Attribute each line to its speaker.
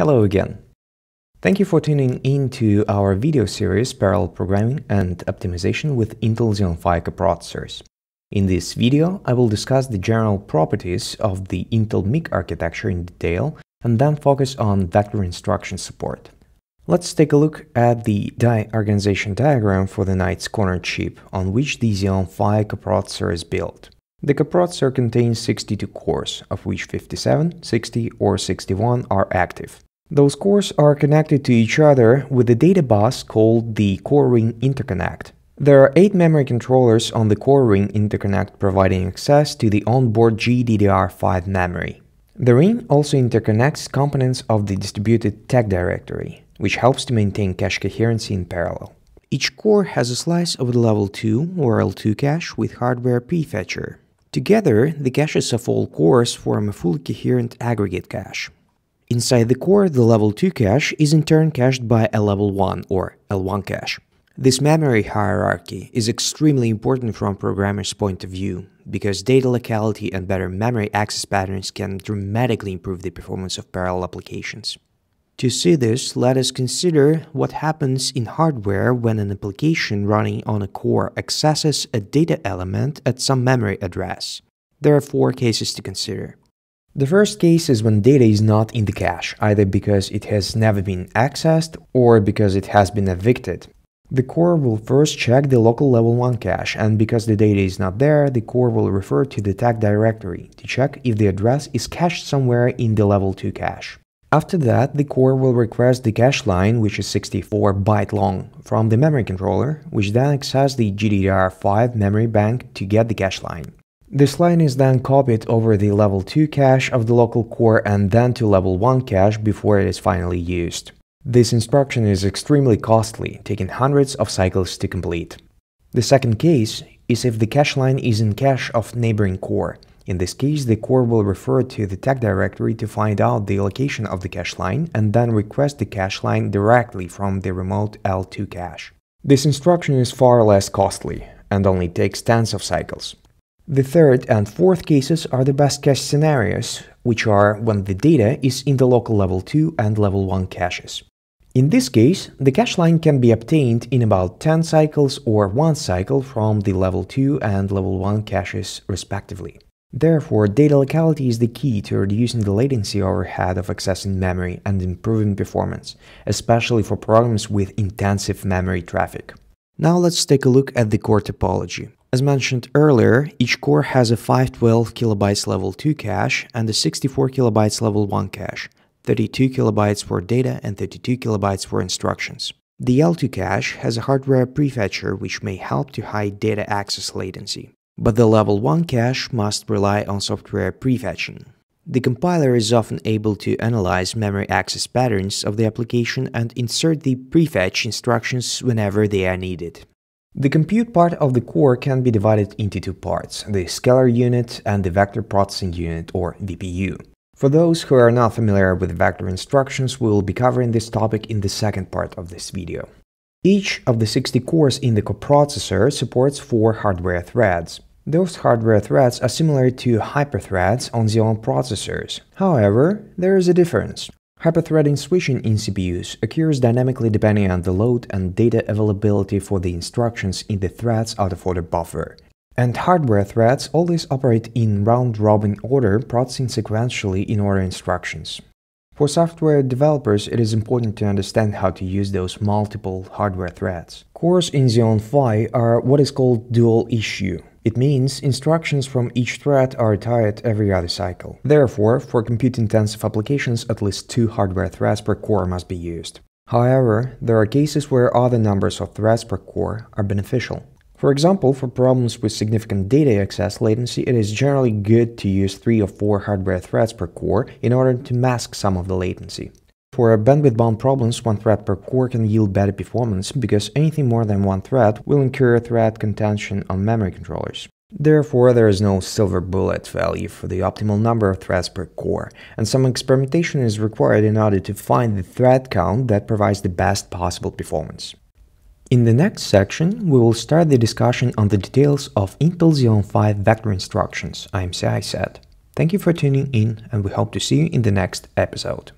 Speaker 1: Hello again. Thank you for tuning in to our video series Parallel Programming and Optimization with Intel Xeon phi Coprocessors. processors. In this video, I will discuss the general properties of the Intel MIC architecture in detail and then focus on vector instruction support. Let's take a look at the die organization diagram for the Knight's Corner chip on which the Xeon phi coprocessor processor is built. The coprocessor contains 62 cores, of which 57, 60, or 61 are active. Those cores are connected to each other with a data bus called the core ring interconnect. There are 8 memory controllers on the core ring interconnect providing access to the onboard GDDR5 memory. The ring also interconnects components of the distributed tag directory, which helps to maintain cache coherency in parallel. Each core has a slice of the level 2 or L2 cache with hardware prefetcher. Together, the caches of all cores form a fully coherent aggregate cache, Inside the core, the level 2 cache is in turn cached by a level 1 or L1 cache. This memory hierarchy is extremely important from a programmer's point of view, because data locality and better memory access patterns can dramatically improve the performance of parallel applications. To see this, let us consider what happens in hardware when an application running on a core accesses a data element at some memory address. There are four cases to consider. The first case is when data is not in the cache, either because it has never been accessed or because it has been evicted. The core will first check the local level 1 cache, and because the data is not there, the core will refer to the tag directory to check if the address is cached somewhere in the level 2 cache. After that, the core will request the cache line, which is 64 byte long, from the memory controller, which then accesses the GDDR5 memory bank to get the cache line. This line is then copied over the level 2 cache of the local core and then to level 1 cache before it is finally used. This instruction is extremely costly, taking hundreds of cycles to complete. The second case is if the cache line is in cache of neighboring core. In this case, the core will refer to the tag directory to find out the location of the cache line and then request the cache line directly from the remote L2 cache. This instruction is far less costly and only takes tens of cycles. The third and fourth cases are the best cache scenarios, which are when the data is in the local level 2 and level 1 caches. In this case, the cache line can be obtained in about 10 cycles or 1 cycle from the level 2 and level 1 caches respectively. Therefore, data locality is the key to reducing the latency overhead of accessing memory and improving performance, especially for programs with intensive memory traffic. Now let's take a look at the core topology. As mentioned earlier, each core has a 512 kilobytes level 2 cache and a 64 kilobytes level 1 cache, 32 kilobytes for data and 32 kilobytes for instructions. The L2 cache has a hardware prefetcher which may help to hide data access latency, but the level 1 cache must rely on software prefetching. The compiler is often able to analyze memory access patterns of the application and insert the prefetch instructions whenever they are needed. The compute part of the core can be divided into two parts, the scalar unit and the vector processing unit or VPU. For those who are not familiar with vector instructions, we will be covering this topic in the second part of this video. Each of the 60 cores in the coprocessor supports 4 hardware threads. Those hardware threads are similar to hyperthreads on Xeon processors. However, there is a difference. Hyperthreading switching in CPUs occurs dynamically depending on the load and data availability for the instructions in the thread's out-of-order buffer. And hardware threads always operate in round-robin order, processing sequentially in order instructions. For software developers, it is important to understand how to use those multiple hardware threads. Cores in Xeon Phi are what is called dual issue, it means instructions from each thread are tied every other cycle. Therefore, for compute-intensive applications, at least two hardware threads per core must be used. However, there are cases where other numbers of threads per core are beneficial. For example, for problems with significant data access latency, it is generally good to use 3 or 4 hardware threads per core in order to mask some of the latency. For bandwidth bound problems, one thread per core can yield better performance because anything more than one thread will incur thread contention on memory controllers. Therefore, there is no silver bullet value for the optimal number of threads per core, and some experimentation is required in order to find the thread count that provides the best possible performance. In the next section, we will start the discussion on the details of Intel Xeon 5 vector instructions, IMCI set. Thank you for tuning in, and we hope to see you in the next episode.